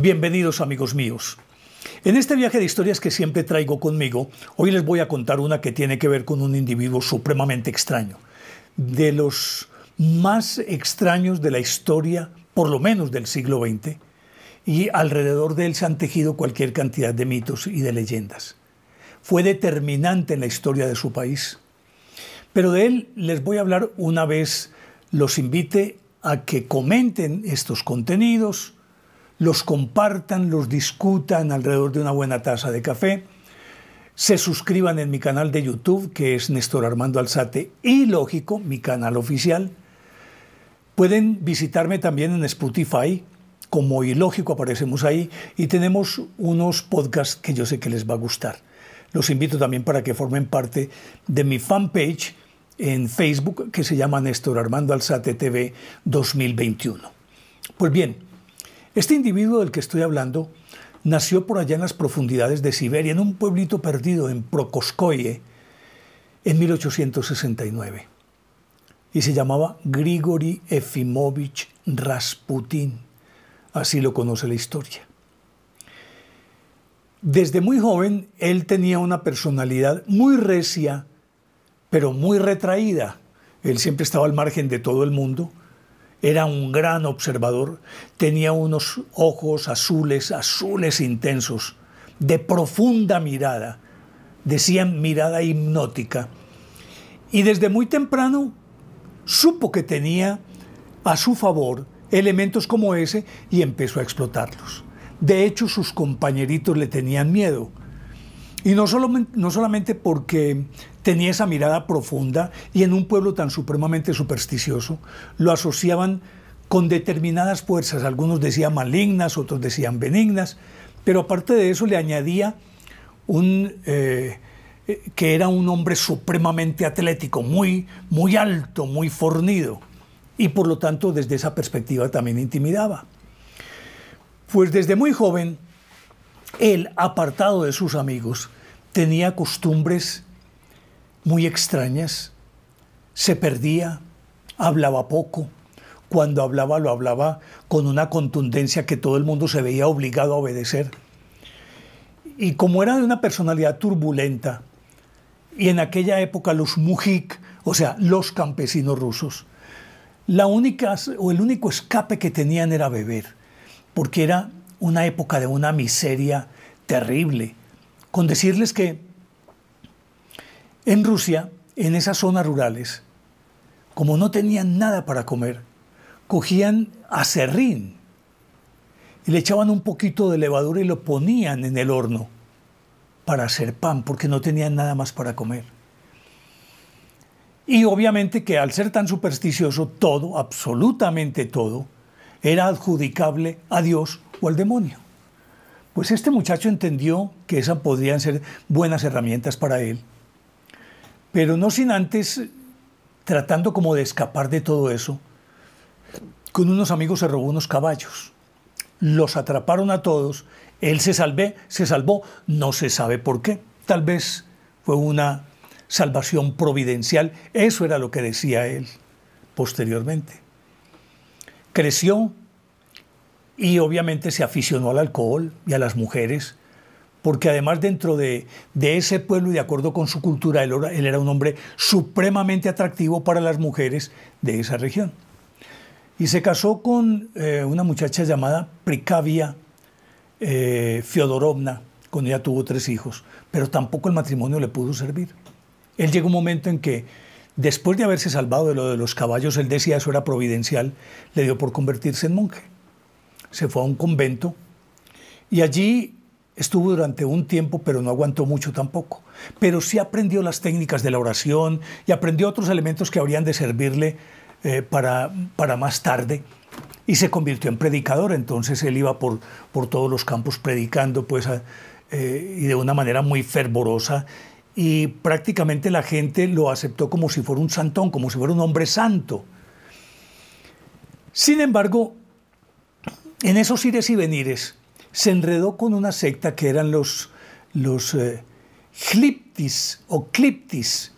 Bienvenidos amigos míos. En este viaje de historias que siempre traigo conmigo, hoy les voy a contar una que tiene que ver con un individuo supremamente extraño, de los más extraños de la historia, por lo menos del siglo XX, y alrededor de él se han tejido cualquier cantidad de mitos y de leyendas. Fue determinante en la historia de su país. Pero de él les voy a hablar una vez los invite a que comenten estos contenidos, los compartan, los discutan alrededor de una buena taza de café, se suscriban en mi canal de YouTube, que es Néstor Armando Alzate, y lógico, mi canal oficial. Pueden visitarme también en Spotify, como ilógico aparecemos ahí, y tenemos unos podcasts que yo sé que les va a gustar. Los invito también para que formen parte de mi fanpage en Facebook, que se llama Néstor Armando Alzate TV 2021. Pues bien, este individuo del que estoy hablando nació por allá en las profundidades de Siberia, en un pueblito perdido, en Prokoskoye, en 1869. Y se llamaba Grigori Efimovich Rasputin. Así lo conoce la historia. Desde muy joven, él tenía una personalidad muy recia, pero muy retraída. Él siempre estaba al margen de todo el mundo era un gran observador, tenía unos ojos azules, azules intensos, de profunda mirada, decían mirada hipnótica. Y desde muy temprano supo que tenía a su favor elementos como ese y empezó a explotarlos. De hecho, sus compañeritos le tenían miedo. Y no, no solamente porque tenía esa mirada profunda y en un pueblo tan supremamente supersticioso, lo asociaban con determinadas fuerzas, algunos decían malignas, otros decían benignas, pero aparte de eso le añadía un, eh, eh, que era un hombre supremamente atlético, muy, muy alto, muy fornido, y por lo tanto desde esa perspectiva también intimidaba. Pues desde muy joven, él, apartado de sus amigos, tenía costumbres muy extrañas, se perdía, hablaba poco, cuando hablaba lo hablaba con una contundencia que todo el mundo se veía obligado a obedecer. Y como era de una personalidad turbulenta, y en aquella época los mujik, o sea, los campesinos rusos, la única, o el único escape que tenían era beber, porque era una época de una miseria terrible. Con decirles que en Rusia, en esas zonas rurales, como no tenían nada para comer, cogían acerrín y le echaban un poquito de levadura y lo ponían en el horno para hacer pan, porque no tenían nada más para comer. Y obviamente que al ser tan supersticioso, todo, absolutamente todo, era adjudicable a Dios o al demonio. Pues este muchacho entendió que esas podrían ser buenas herramientas para él, pero no sin antes tratando como de escapar de todo eso. Con unos amigos se robó unos caballos, los atraparon a todos, él se salvé, se salvó, no se sabe por qué. Tal vez fue una salvación providencial, eso era lo que decía él posteriormente. Creció, y obviamente se aficionó al alcohol y a las mujeres, porque además dentro de, ese pueblo y de acuerdo con su cultura, él, era un hombre supremamente atractivo para las mujeres de esa región. Y se casó con eh, una muchacha llamada Prikavia eh, Fiodorovna, con ella tuvo tres hijos, pero tampoco el matrimonio le pudo servir. Él llegó un momento en que después de haberse salvado de lo de los caballos, él decía eso era providencial, le dio por convertirse en monje se fue a un convento y allí estuvo durante un tiempo, pero no aguantó mucho tampoco. Pero sí aprendió las técnicas de la oración y aprendió otros elementos que habrían de servirle eh, para, para más tarde y se convirtió en predicador. Entonces él iba por, por todos los campos predicando pues, eh, y de una manera muy fervorosa y prácticamente la gente lo aceptó como si fuera un santón, como si fuera un hombre santo. Sin embargo, en esos ires y venires se enredó con una secta que eran los, los eh, o Cliptis.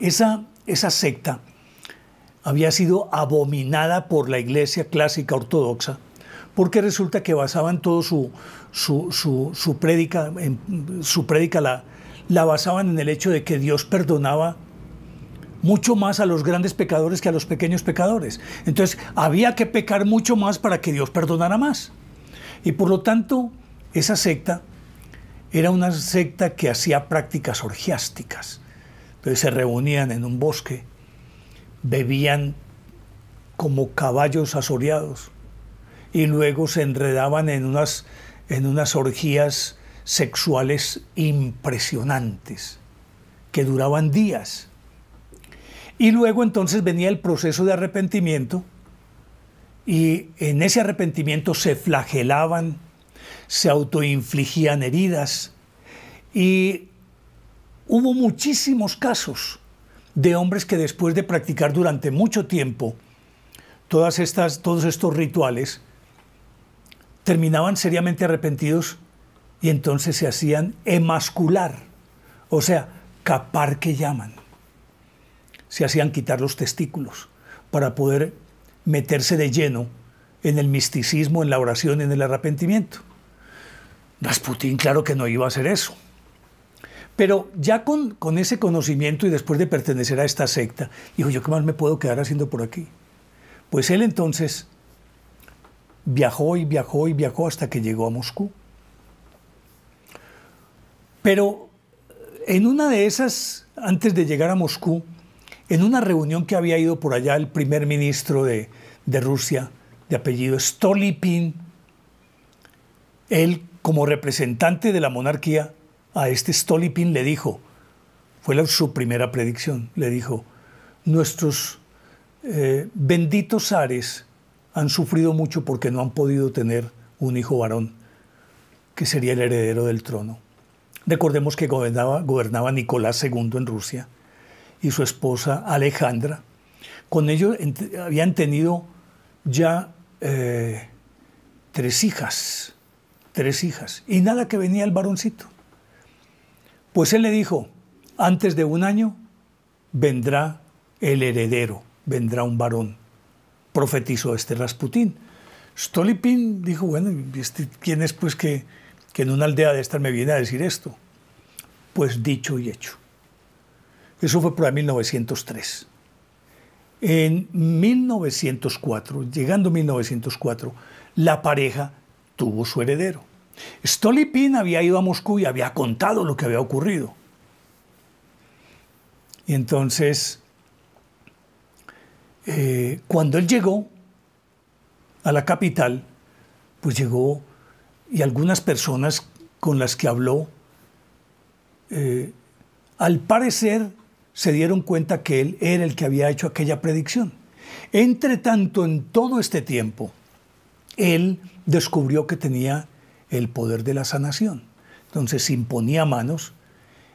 Esa, esa secta había sido abominada por la Iglesia clásica ortodoxa porque resulta que basaban todo su, su, su, prédica, su prédica la, la basaban en el hecho de que Dios perdonaba mucho más a los grandes pecadores que a los pequeños pecadores. Entonces había que pecar mucho más para que Dios perdonara más. Y por lo tanto, esa secta era una secta que hacía prácticas orgiásticas. Entonces se reunían en un bosque, bebían como caballos asoreados y luego se enredaban en unas, en unas orgías sexuales impresionantes que duraban días y luego entonces venía el proceso de arrepentimiento y en ese arrepentimiento se flagelaban, se autoinfligían heridas y hubo muchísimos casos de hombres que después de practicar durante mucho tiempo todas estas, todos estos rituales, terminaban seriamente arrepentidos y entonces se hacían emascular, o sea, capar que llaman se hacían quitar los testículos para poder meterse de lleno en el misticismo, en la oración, en el arrepentimiento. Rasputín, claro que no iba a hacer eso. Pero ya con, con ese conocimiento y después de pertenecer a esta secta, dijo, ¿yo qué más me puedo quedar haciendo por aquí? Pues él entonces viajó y viajó y viajó hasta que llegó a Moscú. Pero en una de esas, antes de llegar a Moscú, en una reunión que había ido por allá el primer ministro de, Rusia, de apellido Stolypin, él como representante de la monarquía, a este Stolypin le dijo, fue su primera predicción, le dijo, nuestros eh, benditos ares han sufrido mucho porque no han podido tener un hijo varón, que sería el heredero del trono. Recordemos que gobernaba, gobernaba Nicolás II en Rusia y su esposa Alejandra. Con ellos habían tenido ya eh, tres hijas, tres hijas, y nada que venía el varoncito. Pues él le dijo, antes de un año vendrá el heredero, vendrá un varón, profetizó este Rasputín. Stolypin dijo, bueno, este ¿quién es pues que, que en una aldea de estas me viene a decir esto? Pues dicho y hecho. Eso fue para 1903. En 1904, llegando 1904, la pareja tuvo su heredero. Stolypin había ido a Moscú y había contado lo que había ocurrido. Y entonces, eh, cuando él llegó a la capital, pues llegó y algunas personas con las que habló, eh, al parecer se dieron cuenta que él era el que había hecho aquella predicción. Entre tanto, en todo este tiempo, él descubrió que tenía el poder de la sanación. Entonces imponía manos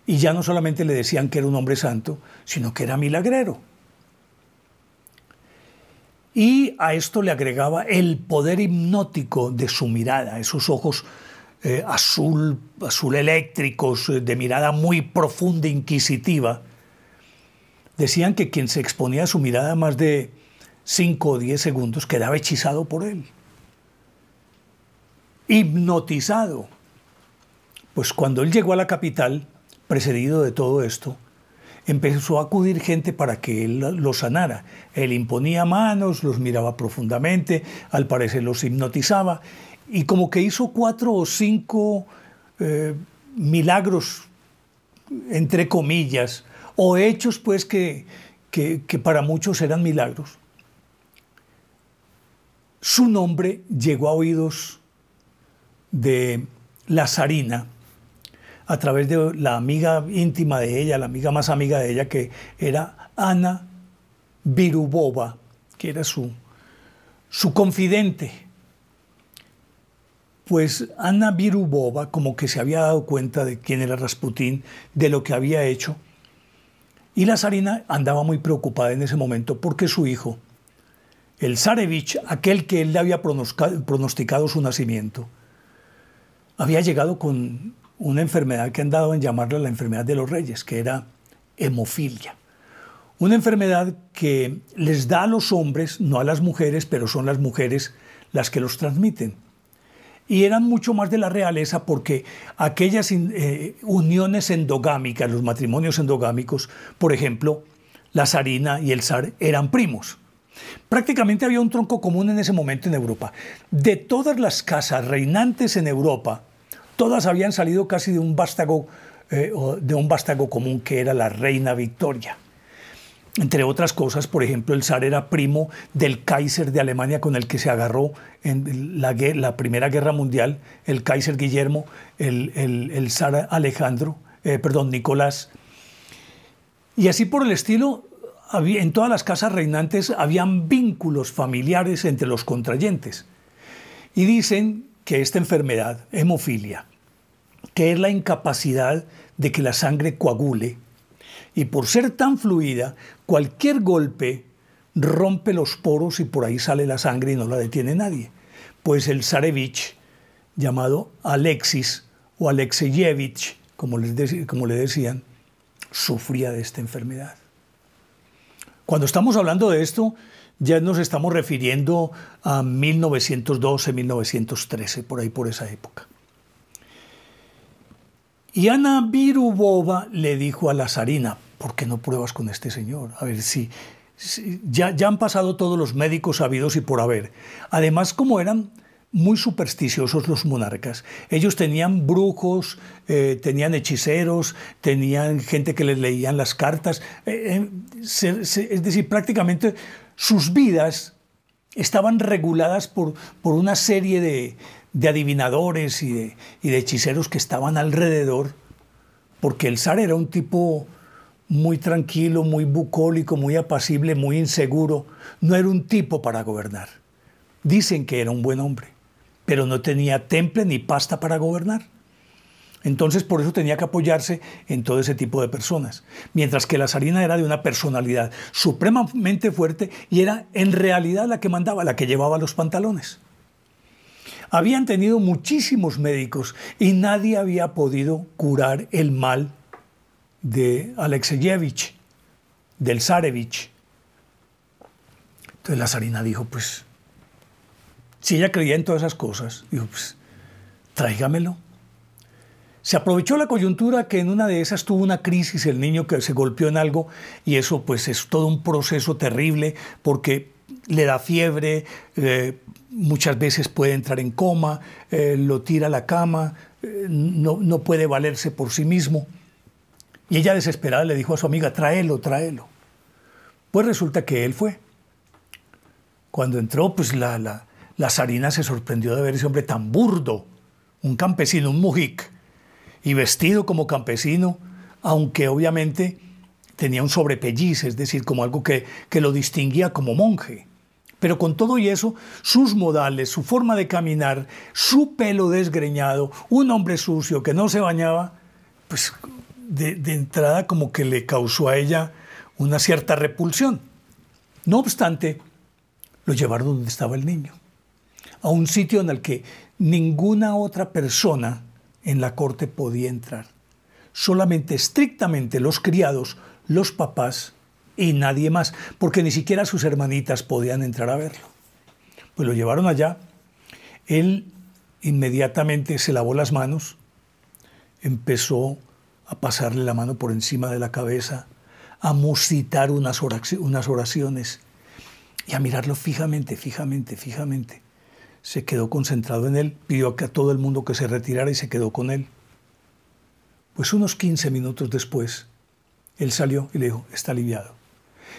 y ya no solamente le decían que era un hombre santo, sino que era milagrero. Y a esto le agregaba el poder hipnótico de su mirada, esos ojos eh, azul, azul eléctricos, eh, de mirada muy profunda, inquisitiva, decían que quien se exponía a su mirada más de 5 o 10 segundos quedaba hechizado por él, hipnotizado. Pues cuando él llegó a la capital, precedido de todo esto, empezó a acudir gente para que él los sanara. Él imponía manos, los miraba profundamente, al parecer los hipnotizaba, y como que hizo cuatro o cinco eh, milagros, entre comillas, o hechos pues que, para muchos eran milagros, su nombre llegó a oídos de zarina a través de la amiga íntima de ella, la amiga más amiga de ella, que era Ana Virubova, que era su, su confidente. Pues Ana Virubova como que se había dado cuenta de quién era Rasputín, de lo que había hecho, y la zarina andaba muy preocupada en ese momento porque su hijo, el zarevich, aquel que él le había pronosticado su nacimiento, había llegado con una enfermedad que han dado en llamarla la enfermedad de los reyes, que era hemofilia. Una enfermedad que les da a los hombres, no a las mujeres, pero son las mujeres las que los transmiten y eran mucho más de la realeza porque aquellas eh, uniones endogámicas, los matrimonios endogámicos, por ejemplo, la zarina y el zar eran primos. Prácticamente había un tronco común en ese momento en Europa. De todas las casas reinantes en Europa, todas habían salido casi de un eh, de un vástago común que era la reina Victoria. Entre otras cosas, por ejemplo, el zar era primo del Kaiser de Alemania con el que se agarró en la, Primera Guerra Mundial, el Kaiser Guillermo, el, zar Alejandro, eh, perdón, Nicolás. Y así por el estilo, en todas las casas reinantes habían vínculos familiares entre los contrayentes. Y dicen que esta enfermedad, hemofilia, que es la incapacidad de que la sangre coagule, y por ser tan fluida, cualquier golpe rompe los poros y por ahí sale la sangre y no la detiene nadie. Pues el zarevich, llamado Alexis o Alexeyevich, como, les como le decían, sufría de esta enfermedad. Cuando estamos hablando de esto, ya nos estamos refiriendo a 1912, 1913, por ahí, por esa época. Y Ana Virubova le dijo a la zarina, ¿por qué no pruebas con este señor? A ver si... ya, ya han pasado todos los médicos sabidos y por haber. Además, como eran muy supersticiosos los monarcas. Ellos tenían brujos, eh, tenían hechiceros, tenían gente que les leían las cartas. Eh, eh, es decir, prácticamente sus vidas estaban reguladas por, por una serie de, de adivinadores y de, hechiceros que estaban alrededor, porque el zar era un tipo muy tranquilo, muy bucólico, muy apacible, muy inseguro. No era un tipo para gobernar. Dicen que era un buen hombre, pero no tenía temple ni pasta para gobernar. Entonces por eso tenía que apoyarse en todo ese tipo de personas. Mientras que la zarina era de una personalidad supremamente fuerte y era en realidad la que mandaba, la que llevaba los pantalones. Habían tenido muchísimos médicos y nadie había podido curar el mal de Alexeyevich, del Zarevich. Entonces la zarina dijo, pues, si ella creía en todas esas cosas, dijo, pues, tráigamelo. Se aprovechó la coyuntura que en una de esas tuvo una crisis el niño que se golpeó en algo y eso pues es todo un proceso terrible porque le da fiebre, eh, muchas veces puede entrar en coma, eh, lo tira a la cama, eh, no, puede valerse por sí mismo. Y ella desesperada le dijo a su amiga, tráelo, tráelo. Pues resulta que él fue. Cuando entró, pues la, la, zarina se sorprendió de ver ese hombre tan burdo, un campesino, un mujik, y vestido como campesino, aunque obviamente tenía un sobrepelliz, es decir, como algo que lo distinguía como monje. Pero con todo y eso, sus modales, su forma de caminar, su pelo desgreñado, un hombre sucio que no se bañaba, pues de, entrada como que le causó a ella una cierta repulsión. No obstante, lo llevaron donde estaba el niño, a un sitio en el que ninguna otra persona en la corte podía entrar. Solamente estrictamente los criados, los papás y nadie más, porque ni siquiera sus hermanitas podían entrar a verlo. Pues lo llevaron allá, él inmediatamente se lavó las manos, empezó a pasarle la mano por encima de la cabeza, a musitar unas oraciones y a mirarlo fijamente, fijamente, fijamente. Se quedó concentrado en él, pidió a todo el mundo que se retirara y se quedó con él. Pues unos 15 minutos después, él salió y le dijo, está aliviado.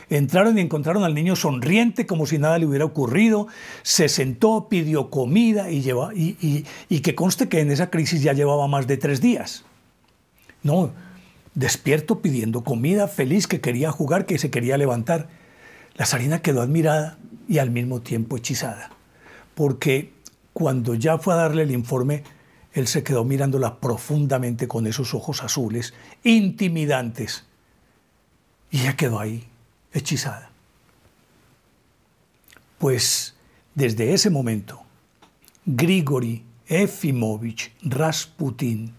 Entraron y encontraron al niño sonriente como si nada le hubiera ocurrido, se sentó, pidió comida y, lleva, y, que conste que en esa crisis ya llevaba más de tres días. No, despierto pidiendo comida, feliz que quería jugar, que se quería levantar. La Sarina quedó admirada y al mismo tiempo hechizada, porque cuando ya fue a darle el informe, él se quedó mirándola profundamente con esos ojos azules, intimidantes. Y ya quedó ahí, hechizada. Pues desde ese momento, Grigori Efimovich Rasputin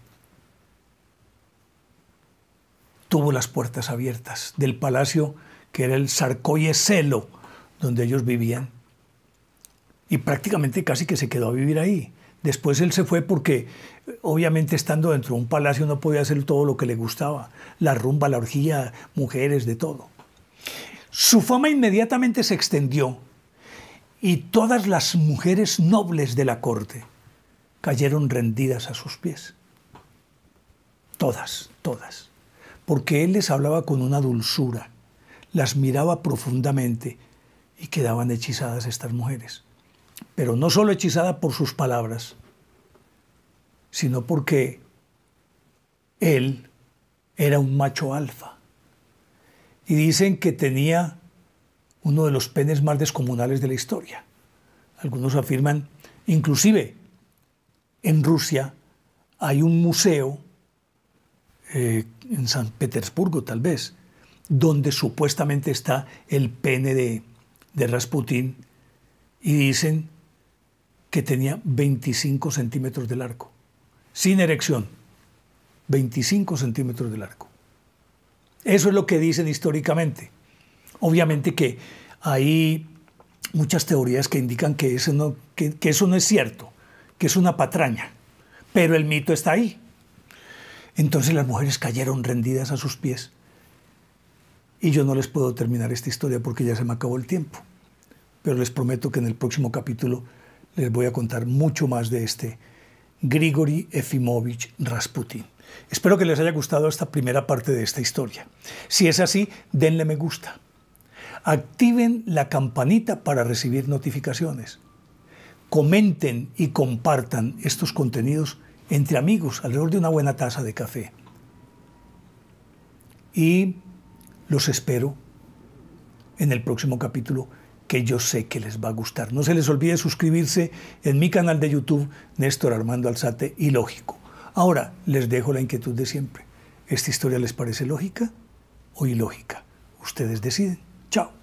tuvo las puertas abiertas del palacio que era el Sarkoye Celo, donde ellos vivían. Y prácticamente casi que se quedó a vivir ahí. Después él se fue porque obviamente estando dentro de un palacio no podía hacer todo lo que le gustaba. La rumba, la orgía, mujeres, de todo. Su fama inmediatamente se extendió y todas las mujeres nobles de la corte cayeron rendidas a sus pies. Todas, todas. Porque él les hablaba con una dulzura, las miraba profundamente y quedaban hechizadas estas mujeres. Pero no solo hechizadas por sus palabras, sino porque él era un macho alfa y dicen que tenía uno de los penes más descomunales de la historia. Algunos afirman, inclusive en Rusia hay un museo, eh, en San Petersburgo tal vez, donde supuestamente está el pene de, de Rasputín y dicen que tenía 25 centímetros de largo, sin erección, 25 centímetros de largo. Eso es lo que dicen históricamente. Obviamente que hay muchas teorías que indican que eso no, es cierto, que es una patraña, pero el mito está ahí. Entonces las mujeres cayeron rendidas a sus pies. Y yo no les puedo terminar esta historia porque ya se me acabó el tiempo. Pero les prometo que en el próximo capítulo les voy a contar mucho más de este Grigori Efimovich Rasputin. Espero que les haya gustado esta primera parte de esta historia. Si es así, denle me gusta. Activen la campanita para recibir notificaciones. Comenten y compartan estos contenidos entre amigos alrededor de una buena taza de café. Y los espero en el próximo capítulo que yo sé que les va a gustar. No se les olvide suscribirse en mi canal de YouTube, Néstor Armando Alzate y Lógico. Ahora, les dejo la inquietud de siempre. ¿Esta historia les parece lógica o ilógica? Ustedes deciden. Chao.